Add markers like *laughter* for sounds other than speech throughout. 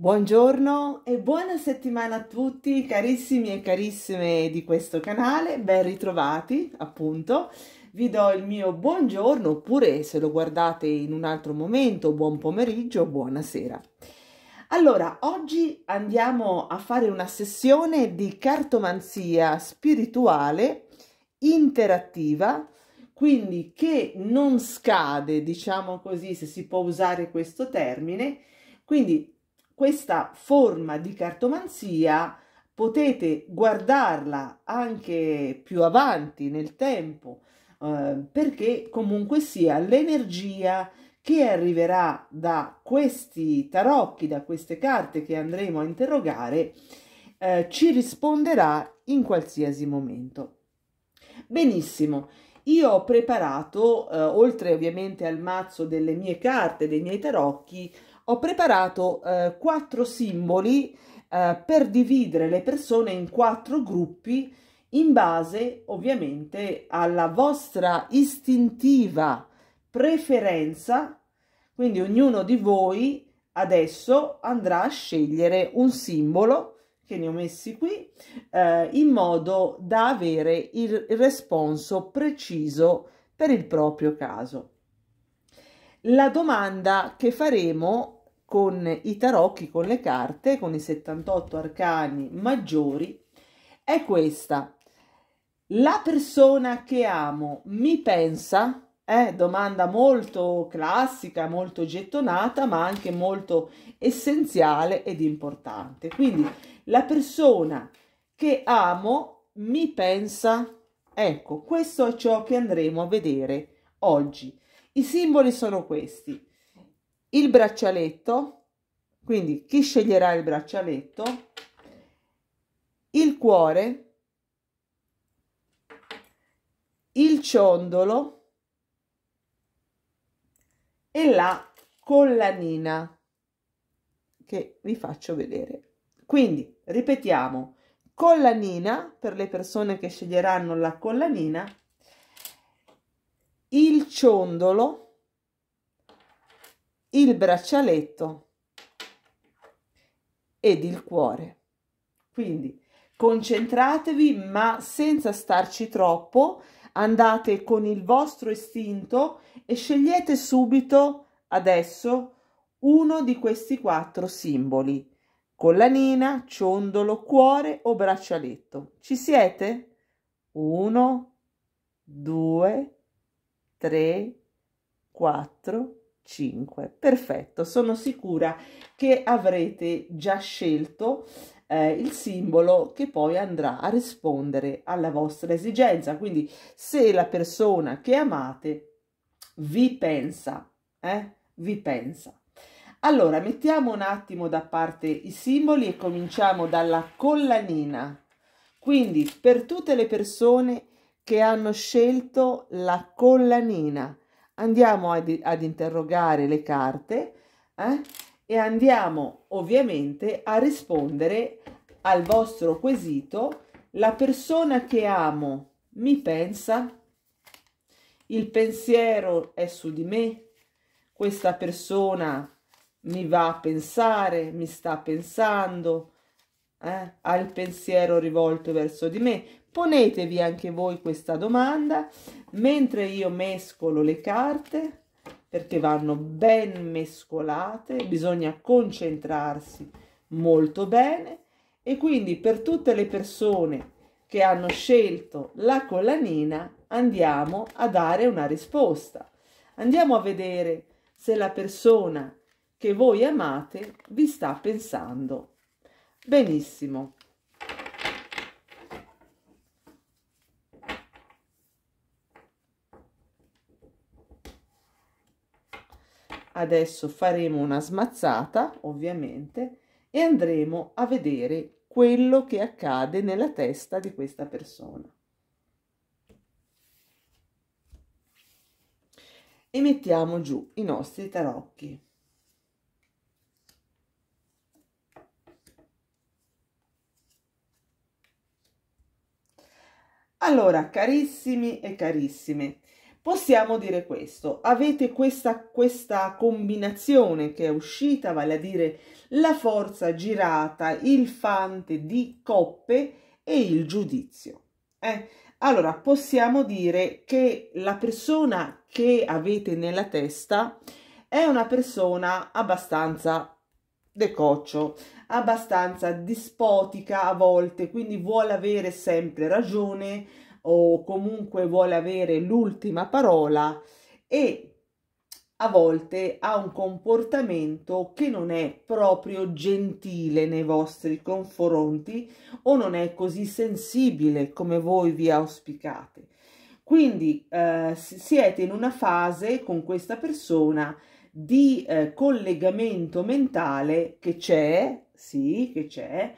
Buongiorno e buona settimana a tutti carissimi e carissime di questo canale, ben ritrovati appunto. Vi do il mio buongiorno oppure se lo guardate in un altro momento, buon pomeriggio, buonasera. Allora, oggi andiamo a fare una sessione di cartomanzia spirituale interattiva, quindi che non scade, diciamo così, se si può usare questo termine. Quindi questa forma di cartomanzia potete guardarla anche più avanti nel tempo eh, perché comunque sia l'energia che arriverà da questi tarocchi, da queste carte che andremo a interrogare, eh, ci risponderà in qualsiasi momento. Benissimo, io ho preparato, eh, oltre ovviamente al mazzo delle mie carte, dei miei tarocchi, ho preparato eh, quattro simboli eh, per dividere le persone in quattro gruppi in base ovviamente alla vostra istintiva preferenza, quindi ognuno di voi adesso andrà a scegliere un simbolo che ne ho messi qui eh, in modo da avere il responso preciso per il proprio caso. La domanda che faremo con i tarocchi, con le carte, con i 78 arcani maggiori, è questa. La persona che amo mi pensa, eh, domanda molto classica, molto gettonata, ma anche molto essenziale ed importante. Quindi la persona che amo mi pensa. Ecco, questo è ciò che andremo a vedere oggi. I simboli sono questi il braccialetto, quindi chi sceglierà il braccialetto, il cuore, il ciondolo e la collanina che vi faccio vedere. Quindi ripetiamo, collanina per le persone che sceglieranno la collanina, il ciondolo, il braccialetto ed il cuore. Quindi concentratevi ma senza starci troppo, andate con il vostro istinto e scegliete subito adesso uno di questi quattro simboli. Collanina, ciondolo, cuore o braccialetto. Ci siete? Uno, due, tre, quattro, 5. Perfetto, sono sicura che avrete già scelto eh, il simbolo che poi andrà a rispondere alla vostra esigenza. Quindi se la persona che amate vi pensa, eh, vi pensa. Allora, mettiamo un attimo da parte i simboli e cominciamo dalla collanina. Quindi, per tutte le persone che hanno scelto la collanina, andiamo ad, ad interrogare le carte eh? e andiamo ovviamente a rispondere al vostro quesito la persona che amo mi pensa il pensiero è su di me questa persona mi va a pensare mi sta pensando eh? ha il pensiero rivolto verso di me Ponetevi anche voi questa domanda mentre io mescolo le carte perché vanno ben mescolate, bisogna concentrarsi molto bene e quindi per tutte le persone che hanno scelto la collanina andiamo a dare una risposta. Andiamo a vedere se la persona che voi amate vi sta pensando. Benissimo. adesso faremo una smazzata ovviamente e andremo a vedere quello che accade nella testa di questa persona e mettiamo giù i nostri tarocchi allora carissimi e carissime possiamo dire questo, avete questa, questa combinazione che è uscita, vale a dire la forza girata, il fante di coppe e il giudizio. Eh? Allora, possiamo dire che la persona che avete nella testa è una persona abbastanza decoccio, abbastanza dispotica a volte, quindi vuole avere sempre ragione, o comunque vuole avere l'ultima parola e a volte ha un comportamento che non è proprio gentile nei vostri confronti o non è così sensibile come voi vi auspicate. Quindi eh, siete in una fase con questa persona di eh, collegamento mentale che c'è, sì, che c'è,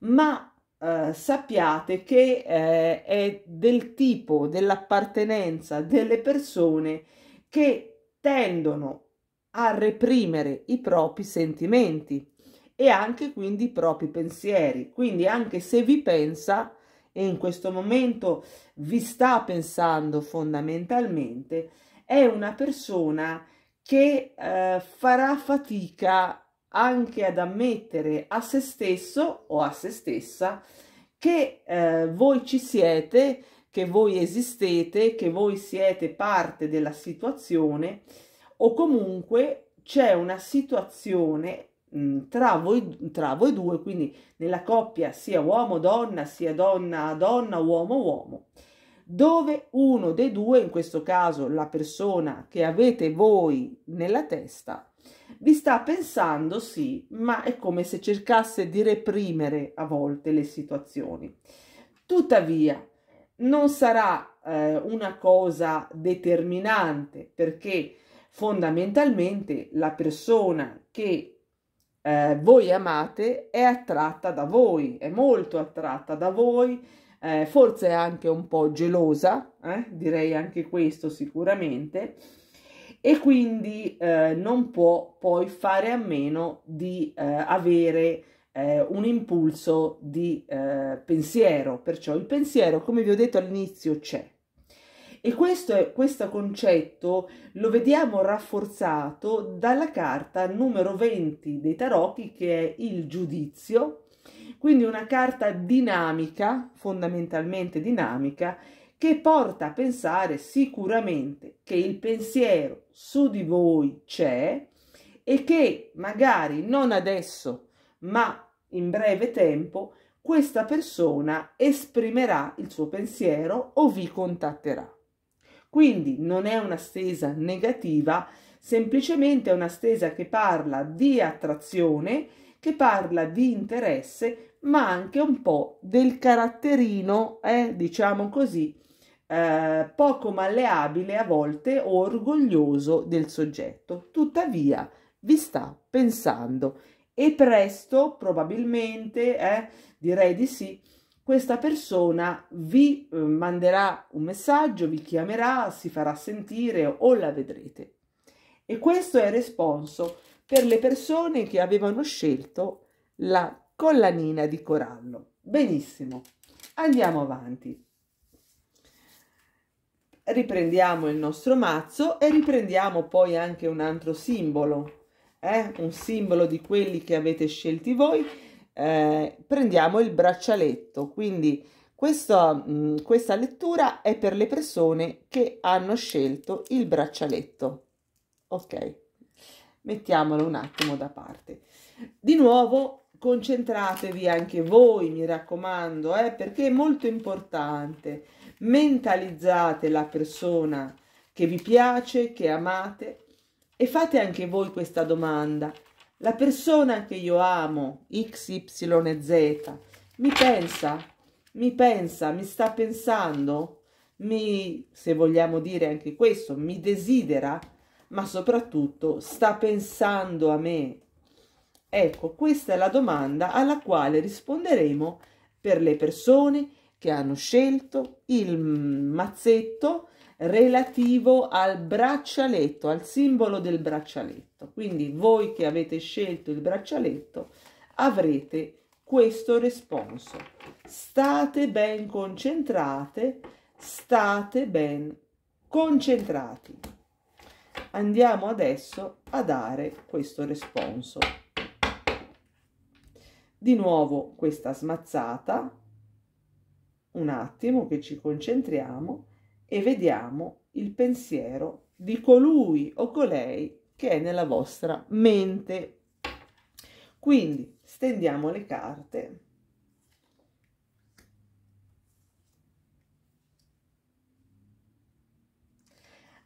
ma eh, sappiate che eh, è del tipo dell'appartenenza delle persone che tendono a reprimere i propri sentimenti e anche quindi i propri pensieri. Quindi anche se vi pensa e in questo momento vi sta pensando fondamentalmente, è una persona che eh, farà fatica anche ad ammettere a se stesso o a se stessa che eh, voi ci siete, che voi esistete, che voi siete parte della situazione o comunque c'è una situazione mh, mm, tra, voi, tra voi due, quindi nella coppia sia uomo-donna, sia donna-donna, uomo-uomo, dove uno dei due, in questo caso la persona che avete voi nella testa, vi sta pensando, sì, ma è come se cercasse di reprimere a volte le situazioni. Tuttavia, non sarà eh, una cosa determinante perché fondamentalmente la persona che eh, voi amate è attratta da voi, è molto attratta da voi, eh, forse anche un po' gelosa, eh, direi anche questo sicuramente e quindi eh, non può poi fare a meno di eh, avere eh, un impulso di eh, pensiero. Perciò il pensiero, come vi ho detto all'inizio, c'è. E questo, è, questo concetto lo vediamo rafforzato dalla carta numero 20 dei tarocchi che è il giudizio, quindi una carta dinamica, fondamentalmente dinamica, che porta a pensare sicuramente che il pensiero su di voi c'è e che magari non adesso, ma in breve tempo, questa persona esprimerà il suo pensiero o vi contatterà. Quindi non è una stesa negativa, semplicemente è una stesa che parla di attrazione, che parla di interesse, ma anche un po' del caratterino, eh, diciamo così, eh, poco malleabile a volte o orgoglioso del soggetto. Tuttavia vi sta pensando e presto, probabilmente, eh, direi di sì, questa persona vi eh, manderà un messaggio, vi chiamerà, si farà sentire o la vedrete. E questo è il responso per le persone che avevano scelto la collanina di corallo. Benissimo, andiamo avanti riprendiamo il nostro mazzo e riprendiamo poi anche un altro simbolo, eh? un simbolo di quelli che avete scelti voi, eh, prendiamo il braccialetto, quindi questa, mh, mm, questa lettura è per le persone che hanno scelto il braccialetto. Ok, mettiamolo un attimo da parte. Di nuovo concentratevi anche voi, mi raccomando, eh, perché è molto importante mentalizzate la persona che vi piace, che amate e fate anche voi questa domanda. La persona che io amo, X, Y Z, mi pensa? Mi pensa? Mi sta pensando? Mi, se vogliamo dire anche questo, mi desidera? Ma soprattutto sta pensando a me? Ecco, questa è la domanda alla quale risponderemo per le persone che hanno scelto il mazzetto relativo al braccialetto, al simbolo del braccialetto. Quindi voi che avete scelto il braccialetto avrete questo responso. State ben concentrate, state ben concentrati. Andiamo adesso a dare questo responso. Di nuovo questa smazzata un attimo che ci concentriamo e vediamo il pensiero di colui o colei che è nella vostra mente. Quindi stendiamo le carte.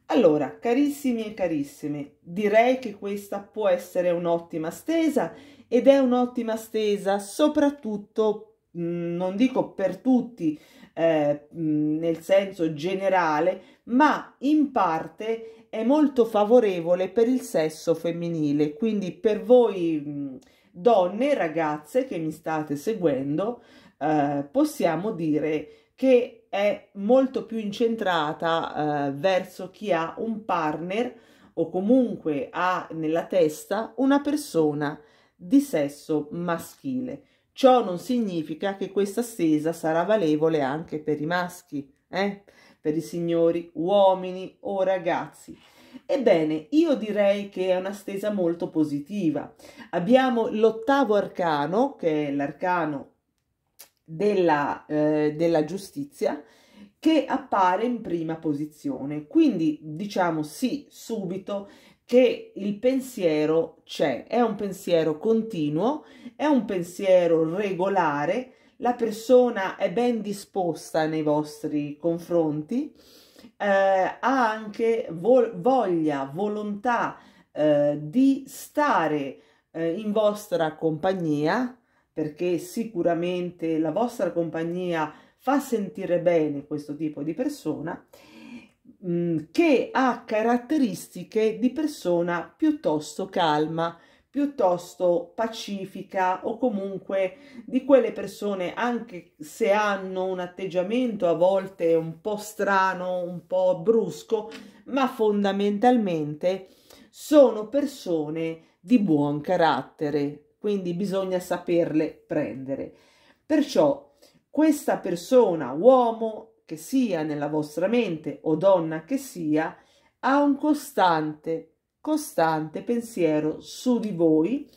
Allora, carissimi e carissime, direi che questa può essere un'ottima stesa ed è un'ottima stesa soprattutto non dico per tutti eh, nel senso generale, ma in parte è molto favorevole per il sesso femminile. Quindi per voi donne, ragazze che mi state seguendo, eh, possiamo dire che è molto più incentrata eh, verso chi ha un partner o comunque ha nella testa una persona di sesso maschile. Ciò non significa che questa stesa sarà valevole anche per i maschi, eh? per i signori, uomini o ragazzi. Ebbene, io direi che è una stesa molto positiva. Abbiamo l'ottavo arcano, che è l'arcano della, eh, della giustizia, che appare in prima posizione. Quindi diciamo sì subito che il pensiero c'è, è un pensiero continuo, è un pensiero regolare, la persona è ben disposta nei vostri confronti, eh, ha anche vo- voglia, volontà eh, di stare eh, in vostra compagnia, perché sicuramente la vostra compagnia fa sentire bene questo tipo di persona Mm, che ha caratteristiche di persona piuttosto calma, piuttosto pacifica o comunque di quelle persone anche se hanno un atteggiamento a volte un po' strano, un po' brusco, ma fondamentalmente sono persone di buon carattere, quindi bisogna saperle prendere. Perciò questa persona, uomo, che sia nella vostra mente o donna che sia, ha un costante, costante pensiero su di voi,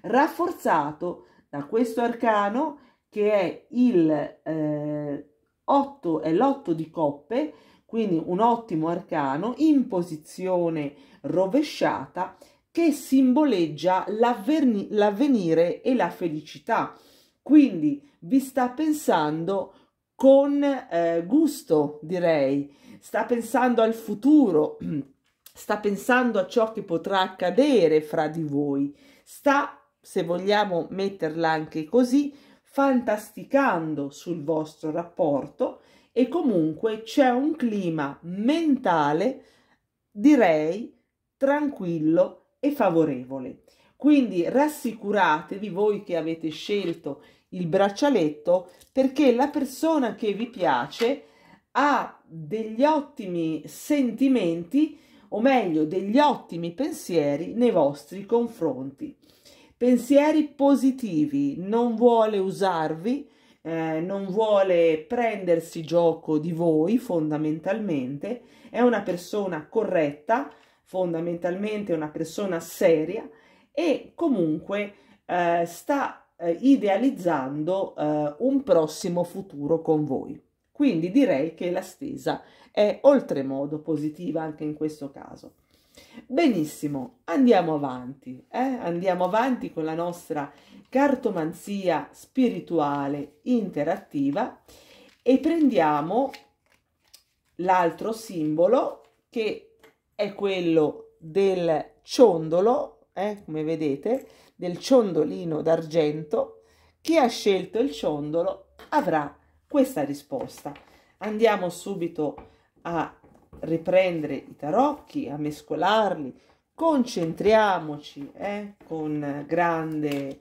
rafforzato da questo arcano che è il eh, 8 è di coppe, quindi un ottimo arcano in posizione rovesciata che simboleggia l'avvenire e la felicità. Quindi vi sta pensando con eh, gusto, direi, sta pensando al futuro, *clears throat* sta pensando a ciò che potrà accadere fra di voi, sta, se vogliamo metterla anche così, fantasticando sul vostro rapporto e comunque c'è un clima mentale, direi, tranquillo e favorevole. Quindi rassicuratevi voi che avete scelto il braccialetto perché la persona che vi piace ha degli ottimi sentimenti o meglio degli ottimi pensieri nei vostri confronti. Pensieri positivi, non vuole usarvi, eh, non vuole prendersi gioco di voi fondamentalmente, è una persona corretta, fondamentalmente una persona seria e comunque eh, sta eh, idealizzando eh, un prossimo futuro con voi. Quindi direi che la stesa è oltremodo positiva anche in questo caso. Benissimo, andiamo avanti, eh? andiamo avanti con la nostra cartomanzia spirituale interattiva e prendiamo l'altro simbolo che è quello del ciondolo eh, come vedete, del ciondolino d'argento, chi ha scelto il ciondolo avrà questa risposta. Andiamo subito a riprendere i tarocchi, a mescolarli, concentriamoci eh, con grande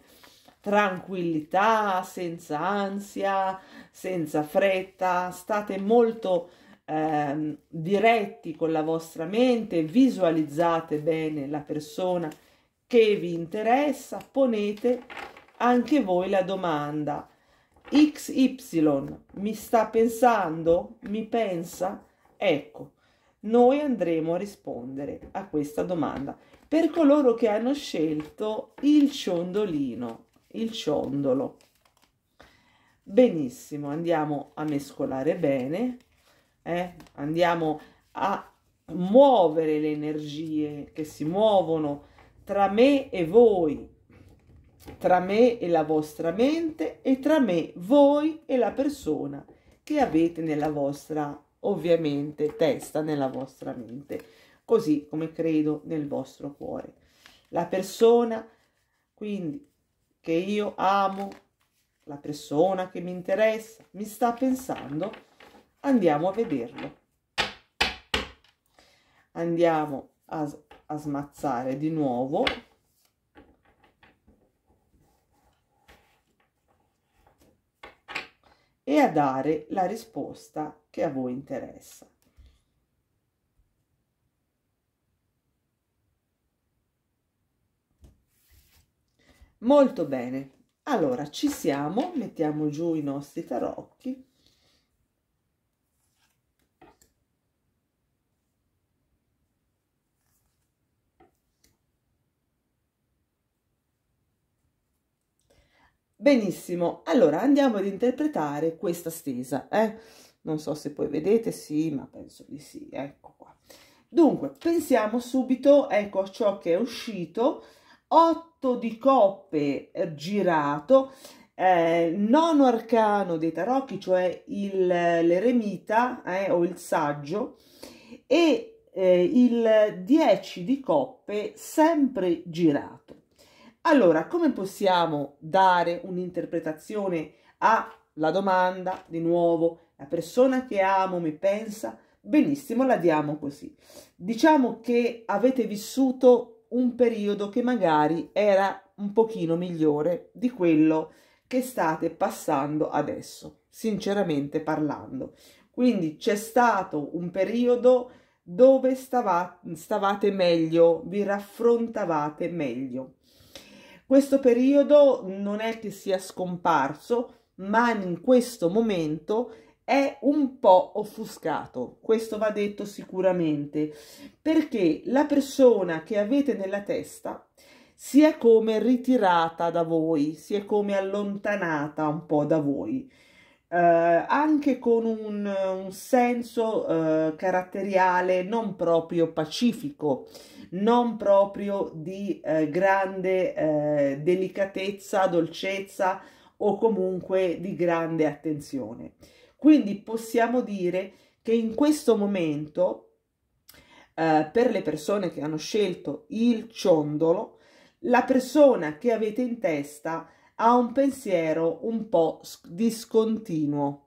tranquillità, senza ansia, senza fretta, state molto eh, diretti con la vostra mente, visualizzate bene la persona che vi interessa, ponete anche voi la domanda. XY mi sta pensando? Mi pensa? Ecco, noi andremo a rispondere a questa domanda. Per coloro che hanno scelto il ciondolino, il ciondolo. Benissimo, andiamo a mescolare bene, eh? andiamo a muovere le energie che si muovono tra me e voi, tra me e la vostra mente e tra me, voi e la persona che avete nella vostra, ovviamente, testa, nella vostra mente, così come credo nel vostro cuore. La persona, quindi, che io amo, la persona che mi interessa, mi sta pensando, andiamo a vederlo. Andiamo a a smazzare di nuovo e a dare la risposta che a voi interessa. Molto bene, allora ci siamo, mettiamo giù i nostri tarocchi. Benissimo, allora andiamo ad interpretare questa stesa, eh? Non so se poi vedete, sì, ma penso di sì, ecco qua. Dunque, pensiamo subito, ecco, a ciò che è uscito. 8 di coppe girato, eh, nono arcano dei tarocchi, cioè l'eremita eh, o il saggio, e eh, il 10 di coppe sempre girato. Allora, come possiamo dare un'interpretazione alla domanda? Di nuovo, la persona che amo mi pensa? Benissimo, la diamo così. Diciamo che avete vissuto un periodo che magari era un pochino migliore di quello che state passando adesso, sinceramente parlando. Quindi c'è stato un periodo dove stavate, stavate meglio, vi raffrontavate meglio. Questo periodo non è che sia scomparso, ma in questo momento è un po' offuscato, questo va detto sicuramente, perché la persona che avete nella testa si è come ritirata da voi, si è come allontanata un po' da voi eh, anche con un, un senso eh, caratteriale non proprio pacifico, non proprio di eh, grande eh, delicatezza, dolcezza o comunque di grande attenzione. Quindi possiamo dire che in questo momento eh, per le persone che hanno scelto il ciondolo, la persona che avete in testa ha un pensiero un po' discontinuo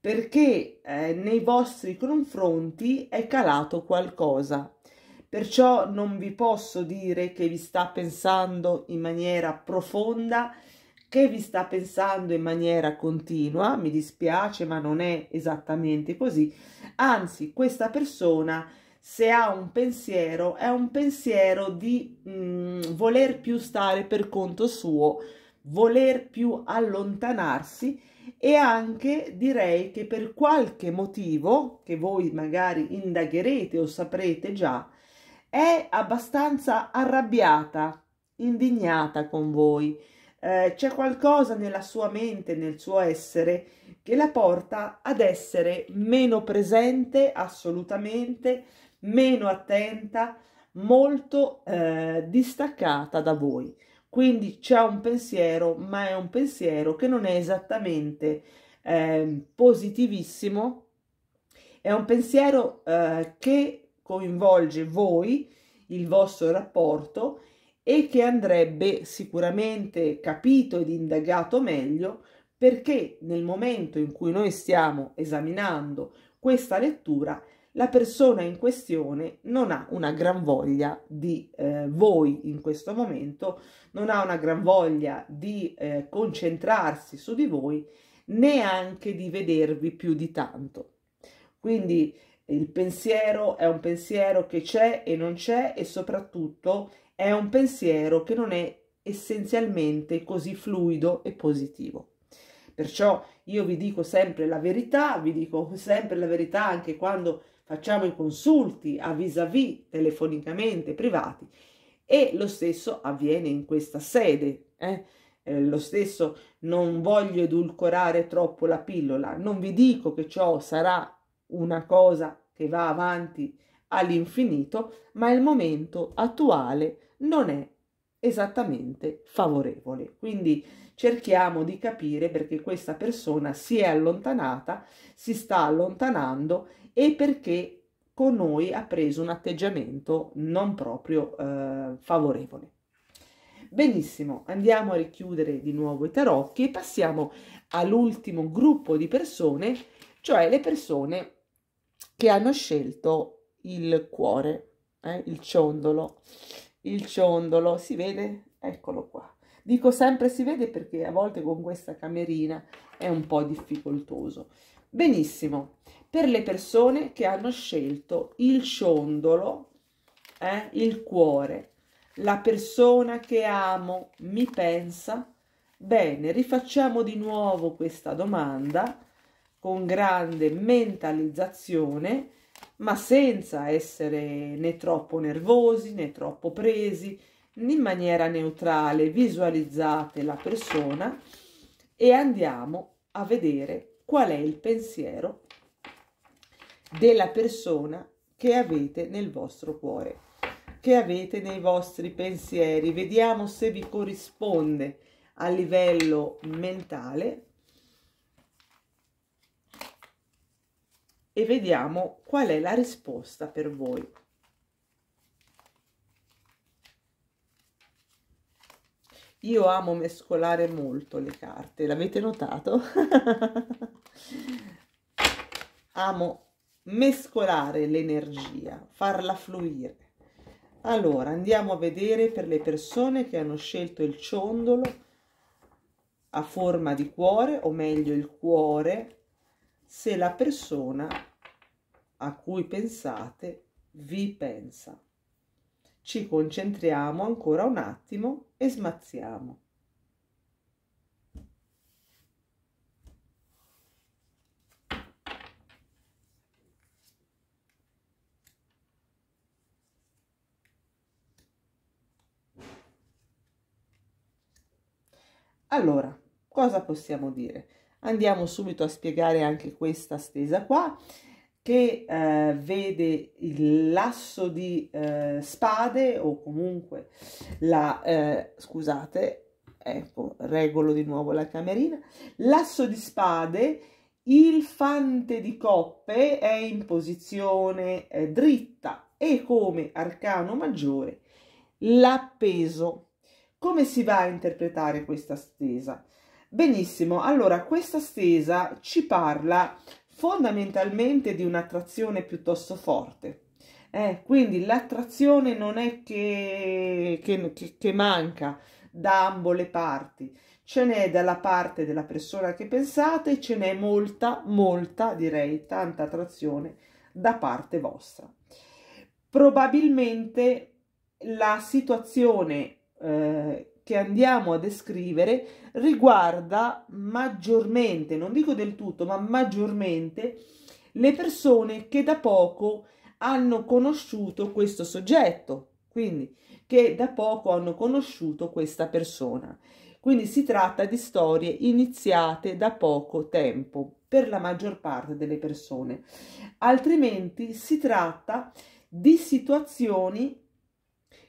perché eh, nei vostri confronti è calato qualcosa. Perciò non vi posso dire che vi sta pensando in maniera profonda, che vi sta pensando in maniera continua, mi dispiace ma non è esattamente così. Anzi, questa persona se ha un pensiero è un pensiero di mh, mm, voler più stare per conto suo, voler più allontanarsi e anche direi che per qualche motivo che voi magari indagherete o saprete già è abbastanza arrabbiata, indignata con voi. Eh, c'è qualcosa nella sua mente, nel suo essere, che la porta ad essere meno presente assolutamente, meno attenta, molto eh, distaccata da voi. Quindi c'è un pensiero, ma è un pensiero che non è esattamente eh, positivissimo, è un pensiero eh, che coinvolge voi, il vostro rapporto e che andrebbe sicuramente capito ed indagato meglio perché nel momento in cui noi stiamo esaminando questa lettura la persona in questione non ha una gran voglia di eh, voi in questo momento, non ha una gran voglia di eh, concentrarsi su di voi, neanche di vedervi più di tanto. Quindi il pensiero è un pensiero che c'è e non c'è e soprattutto è un pensiero che non è essenzialmente così fluido e positivo. Perciò io vi dico sempre la verità, vi dico sempre la verità anche quando facciamo i consulti a vis-à-vis telefonicamente privati e lo stesso avviene in questa sede. Eh? Eh, lo stesso non voglio edulcorare troppo la pillola, non vi dico che ciò sarà una cosa che va avanti all'infinito, ma il momento attuale non è esattamente favorevole. Quindi cerchiamo di capire perché questa persona si è allontanata, si sta allontanando e perché con noi ha preso un atteggiamento non proprio eh, favorevole. Benissimo, andiamo a richiudere di nuovo i tarocchi e passiamo all'ultimo gruppo di persone, cioè le persone che hanno scelto il cuore, eh, il ciondolo. Il ciondolo, si vede? Eccolo qua. Dico sempre si vede perché a volte con questa camerina è un po' difficoltoso. Benissimo, per le persone che hanno scelto il ciondolo, eh, il cuore, la persona che amo mi pensa? Bene, rifacciamo di nuovo questa domanda con grande mentalizzazione, ma senza essere né troppo nervosi né troppo presi, in maniera neutrale visualizzate la persona e andiamo a vedere qual è il pensiero della persona che avete nel vostro cuore, che avete nei vostri pensieri. Vediamo se vi corrisponde a livello mentale e vediamo qual è la risposta per voi. Io amo mescolare molto le carte, l'avete notato? *laughs* amo mescolare l'energia, farla fluire. Allora, andiamo a vedere per le persone che hanno scelto il ciondolo a forma di cuore, o meglio il cuore, se la persona a cui pensate vi pensa. Ci concentriamo ancora un attimo e smazziamo. Allora, cosa possiamo dire? Andiamo subito a spiegare anche questa stesa qua che eh, vede il lasso di eh, spade o comunque la, eh, scusate, ecco, regolo di nuovo la camerina, lasso di spade, il fante di coppe è in posizione eh, dritta e come arcano maggiore l'appeso come si va a interpretare questa stesa? Benissimo, allora questa stesa ci parla fondamentalmente di un'attrazione piuttosto forte. Eh, quindi l'attrazione non è che, che, che, che manca da ambo le parti, ce n'è dalla parte della persona che pensate, ce n'è molta, molta, direi, tanta attrazione da parte vostra. Probabilmente la situazione eh, che andiamo a descrivere riguarda maggiormente, non dico del tutto, ma maggiormente le persone che da poco hanno conosciuto questo soggetto, quindi che da poco hanno conosciuto questa persona. Quindi si tratta di storie iniziate da poco tempo per la maggior parte delle persone, altrimenti si tratta di situazioni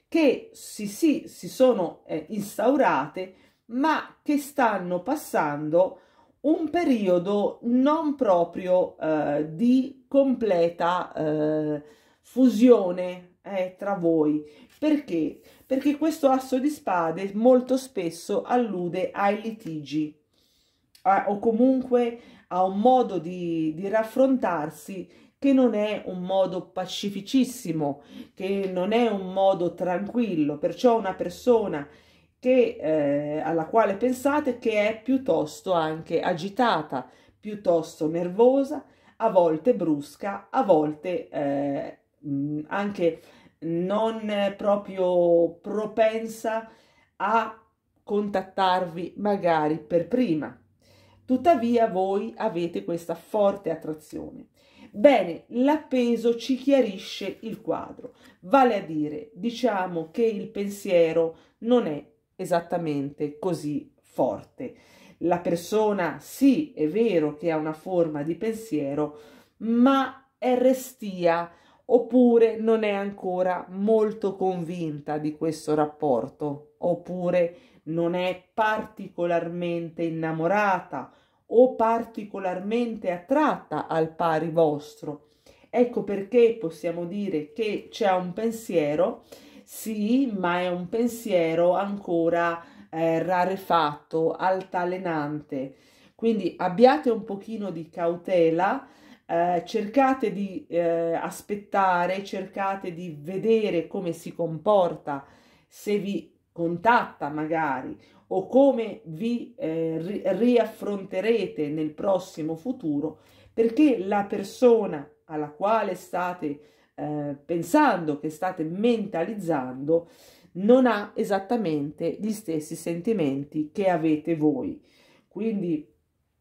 che sì, sì, si sono eh, instaurate ma che stanno passando un periodo non proprio eh, di completa eh, fusione eh, tra voi perché perché questo asso di spade molto spesso allude ai litigi a, o comunque a un modo di, di raffrontarsi che non è un modo pacificissimo, che non è un modo tranquillo, perciò una persona che, eh, alla quale pensate che è piuttosto anche agitata, piuttosto nervosa, a volte brusca, a volte eh, mm, anche non proprio propensa a contattarvi magari per prima. Tuttavia voi avete questa forte attrazione. Bene, l'appeso ci chiarisce il quadro, vale a dire diciamo che il pensiero non è esattamente così forte. La persona sì, è vero che ha una forma di pensiero, ma è restia oppure non è ancora molto convinta di questo rapporto, oppure non è particolarmente innamorata o particolarmente attratta al pari vostro. Ecco perché possiamo dire che c'è un pensiero, sì, ma è un pensiero ancora eh, rarefatto, altalenante. Quindi abbiate un pochino di cautela, eh, cercate di eh, aspettare, cercate di vedere come si comporta, se vi contatta magari o come vi eh, ri- riaffronterete nel prossimo futuro, perché la persona alla quale state eh, pensando, che state mentalizzando, non ha esattamente gli stessi sentimenti che avete voi. Quindi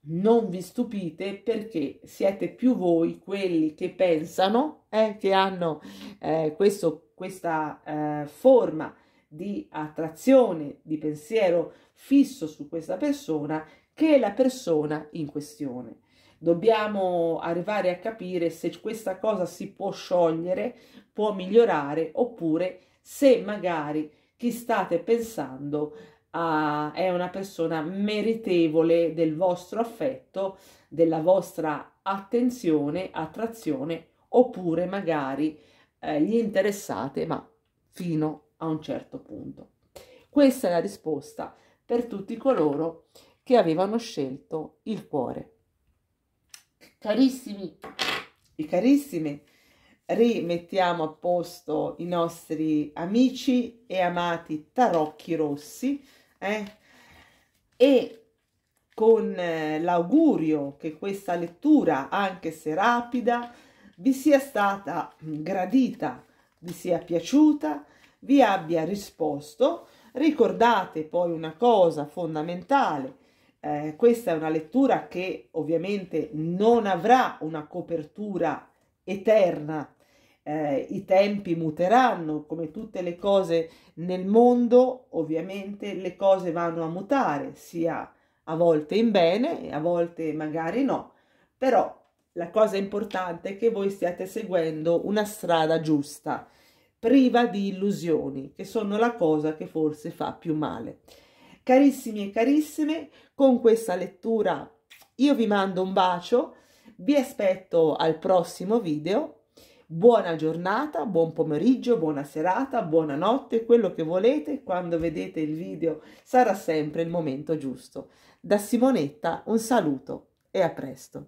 non vi stupite perché siete più voi quelli che pensano, eh, che hanno eh, questo, questa eh, forma di attrazione, di pensiero fisso su questa persona che è la persona in questione. Dobbiamo arrivare a capire se questa cosa si può sciogliere, può migliorare oppure se magari chi state pensando a, ah, è una persona meritevole del vostro affetto, della vostra attenzione, attrazione oppure magari eh, gli interessate ma fino a un certo punto. Questa è la risposta per tutti coloro che avevano scelto il cuore. Carissimi e carissime, rimettiamo a posto i nostri amici e amati tarocchi rossi eh? e con eh, l'augurio che questa lettura, anche se rapida, vi sia stata gradita, vi sia piaciuta vi abbia risposto. Ricordate poi una cosa fondamentale, eh, questa è una lettura che ovviamente non avrà una copertura eterna, eh, i tempi muteranno come tutte le cose nel mondo, ovviamente le cose vanno a mutare, sia a volte in bene, a volte magari no, però la cosa importante è che voi stiate seguendo una strada giusta priva di illusioni, che sono la cosa che forse fa più male. Carissimi e carissime, con questa lettura io vi mando un bacio, vi aspetto al prossimo video. Buona giornata, buon pomeriggio, buona serata, buonanotte, quello che volete, quando vedete il video sarà sempre il momento giusto. Da Simonetta un saluto e a presto.